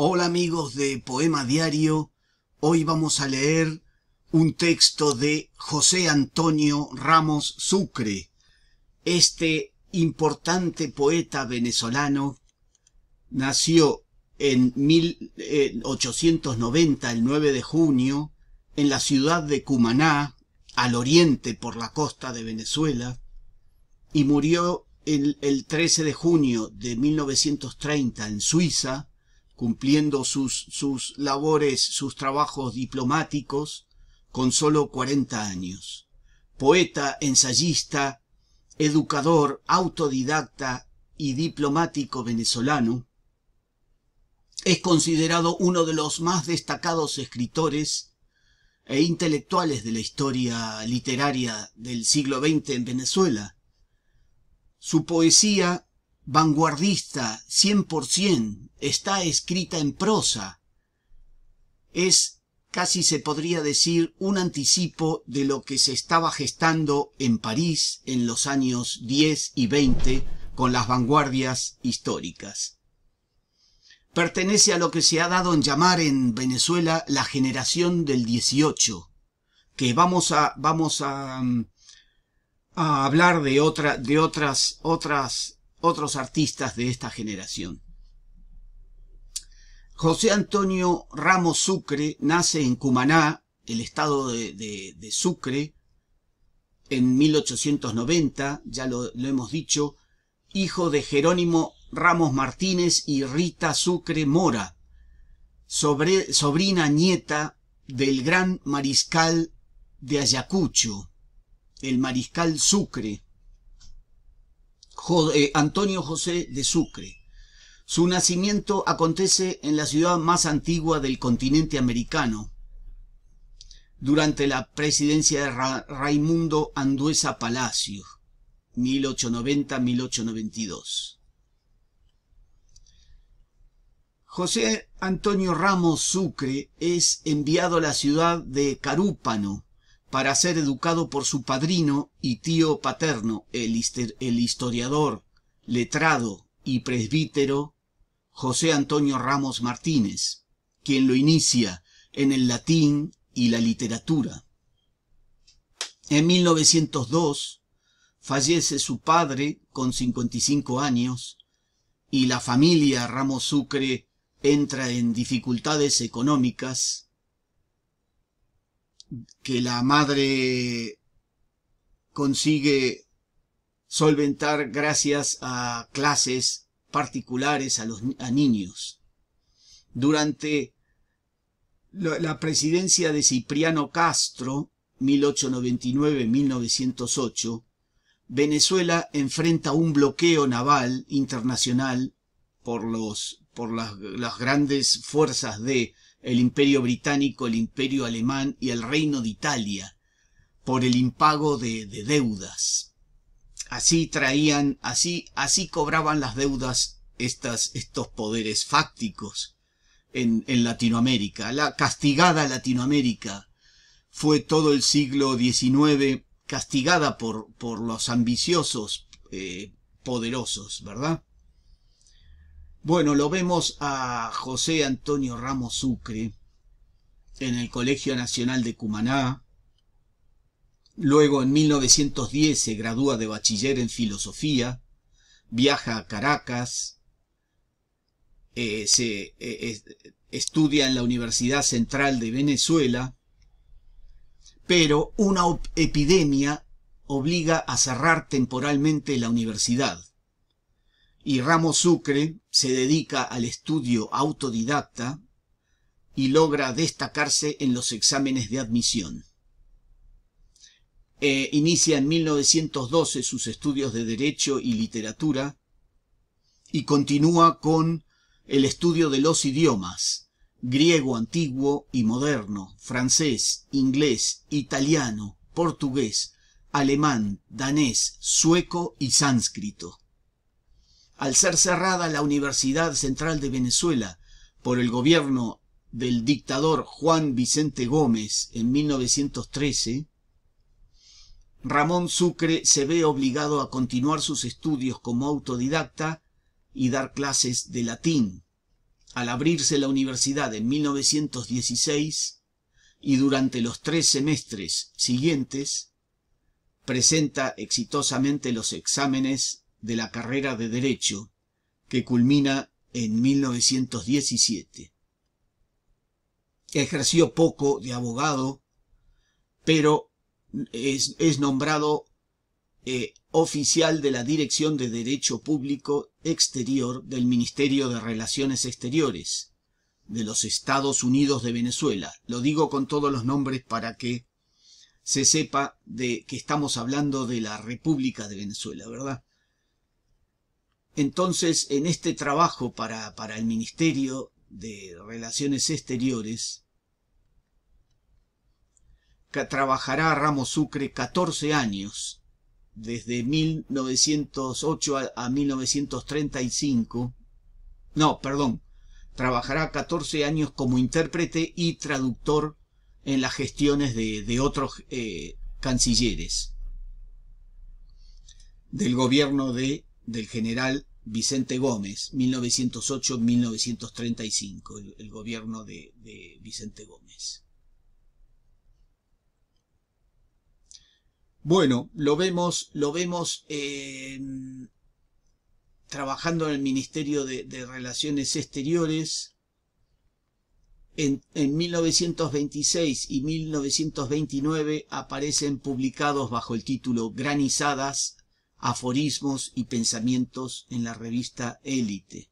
Hola amigos de Poema Diario, hoy vamos a leer un texto de José Antonio Ramos Sucre. Este importante poeta venezolano nació en 1890, eh, el 9 de junio, en la ciudad de Cumaná, al oriente por la costa de Venezuela, y murió el, 13 de junio de 1930 en Suiza, cumpliendo sus, sus labores, sus trabajos diplomáticos, con sólo 40 años. Poeta, ensayista, educador, autodidacta y diplomático venezolano, es considerado uno de los más destacados escritores e intelectuales de la historia literaria del siglo XX en Venezuela. Su poesía vanguardista 100%, está escrita en prosa. Es, casi se podría decir, un anticipo de lo que se estaba gestando en París en los años 10 y 20 con las vanguardias históricas. Pertenece a lo que se ha dado en llamar en Venezuela la generación del 18, que vamos a, vamos a, mm, a hablar de, otra, de otras, otras otros artistas de esta generación. José Antonio Ramos Sucre nace en Cumaná, el estado de, Sucre, en 1890, ya lo, hemos dicho, hijo de Jerónimo Ramos Martínez y Rita Sucre Mora, sobrina nieta del gran mariscal de Ayacucho, el mariscal Sucre, eh, Antonio José de Sucre. Su nacimiento acontece en la ciudad más antigua del continente americano, durante la presidencia de Raimundo Anduesa Palacio, 1890-1892. José Antonio Ramos Sucre es enviado a la ciudad de Carúpano, para ser educado por su padrino y tío paterno, el, historiador, letrado y presbítero José Antonio Ramos Martínez, quien lo inicia en el latín y la literatura. En 1902 fallece su padre con 55 años y la familia Ramos Sucre entra en dificultades económicas que la madre consigue solventar gracias a clases particulares a los a niños. Durante la presidencia de Cipriano Castro, 1899-1908, Venezuela enfrenta un bloqueo naval internacional por, los, por las, las grandes fuerzas de el imperio británico, el imperio alemán y el reino de Italia, por el impago de, deudas. Así traían, así, así cobraban las deudas estas, estos poderes fácticos en, en Latinoamérica. La castigada Latinoamérica fue todo el siglo XIX castigada por, por los ambiciosos eh, poderosos, ¿verdad? Bueno, lo vemos a José Antonio Ramos Sucre en el Colegio Nacional de Cumaná. Luego, en 1910, se gradúa de bachiller en filosofía, viaja a Caracas, eh, se, eh, estudia en la Universidad Central de Venezuela, pero una epidemia obliga a cerrar temporalmente la universidad y Ramos Sucre se dedica al estudio autodidacta y logra destacarse en los exámenes de admisión. Eh, inicia en 1912 sus estudios de Derecho y Literatura y continúa con el estudio de los idiomas, griego antiguo y moderno, francés, inglés, italiano, portugués, alemán, danés, sueco y sánscrito al ser cerrada la Universidad Central de Venezuela por el gobierno del dictador Juan Vicente Gómez en 1913, Ramón Sucre se ve obligado a continuar sus estudios como autodidacta y dar clases de latín. Al abrirse la universidad en 1916 y durante los tres semestres siguientes, presenta exitosamente los exámenes de la carrera de Derecho, que culmina en 1917. Ejerció poco de abogado, pero es, nombrado eh, oficial de la Dirección de Derecho Público Exterior del Ministerio de Relaciones Exteriores de los Estados Unidos de Venezuela. Lo digo con todos los nombres para que se sepa de que estamos hablando de la República de Venezuela, ¿verdad? Entonces, en este trabajo para, el Ministerio de Relaciones Exteriores, trabajará Ramos Sucre 14 años, desde 1908 a, 1935, no, perdón, trabajará 14 años como intérprete y traductor en las gestiones de, otros eh, cancilleres del gobierno de, del general Vicente Gómez, 1908-1935, el, gobierno de, Vicente Gómez. Bueno, lo vemos, lo vemos eh, trabajando en el Ministerio de, Relaciones Exteriores. En, en, 1926 y 1929 aparecen publicados bajo el título Granizadas aforismos y pensamientos en la revista Élite.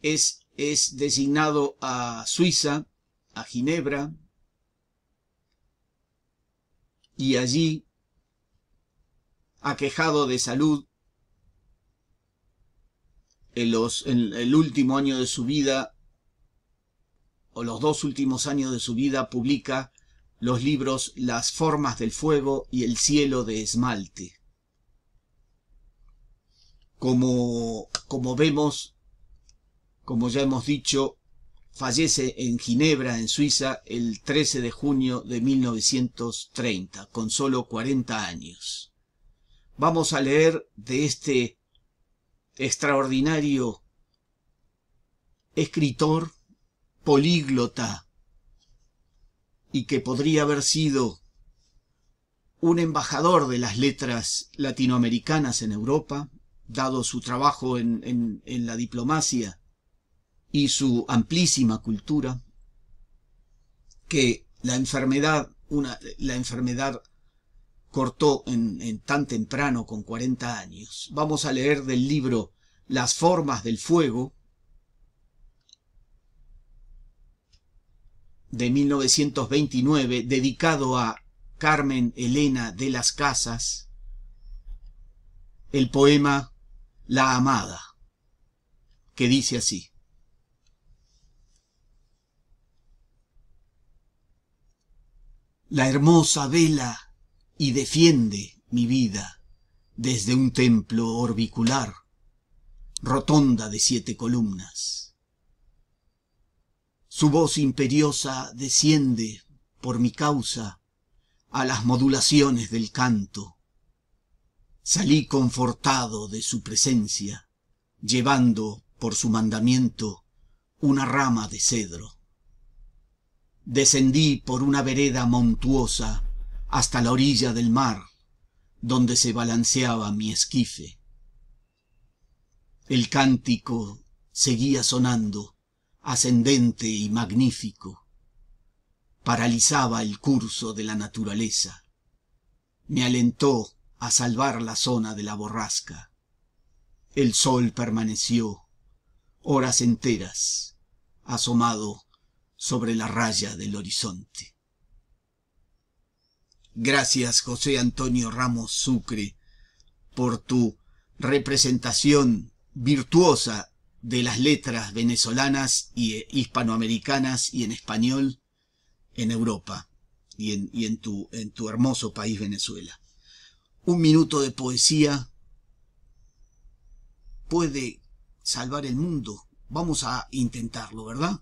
Es, es designado a Suiza, a Ginebra, y allí, aquejado de salud, en, en el último año de su vida, o los dos últimos años de su vida, publica los libros Las formas del fuego y El cielo de esmalte. Como, como vemos, como ya hemos dicho, fallece en Ginebra, en Suiza, el 13 de junio de 1930, con solo 40 años. Vamos a leer de este extraordinario escritor, políglota, y que podría haber sido un embajador de las letras latinoamericanas en Europa, dado su trabajo en, en, la diplomacia y su amplísima cultura, que la enfermedad, una, la enfermedad cortó en, en, tan temprano con 40 años. Vamos a leer del libro Las formas del fuego, de 1929 dedicado a Carmen Elena de las Casas, el poema La Amada, que dice así. La hermosa vela y defiende mi vida desde un templo orbicular, rotonda de siete columnas. Su voz imperiosa desciende, por mi causa, a las modulaciones del canto. Salí confortado de su presencia, llevando, por su mandamiento, una rama de cedro. Descendí por una vereda montuosa hasta la orilla del mar, donde se balanceaba mi esquife. El cántico seguía sonando, ascendente y magnífico, paralizaba el curso de la naturaleza. Me alentó a salvar la zona de la borrasca. El sol permaneció horas enteras asomado sobre la raya del horizonte. Gracias, José Antonio Ramos Sucre, por tu representación virtuosa de las letras venezolanas y eh, hispanoamericanas y en español en Europa y en, y en, tu, en tu hermoso país Venezuela. Un minuto de poesía puede salvar el mundo. Vamos a intentarlo, ¿verdad?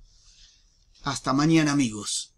Hasta mañana amigos.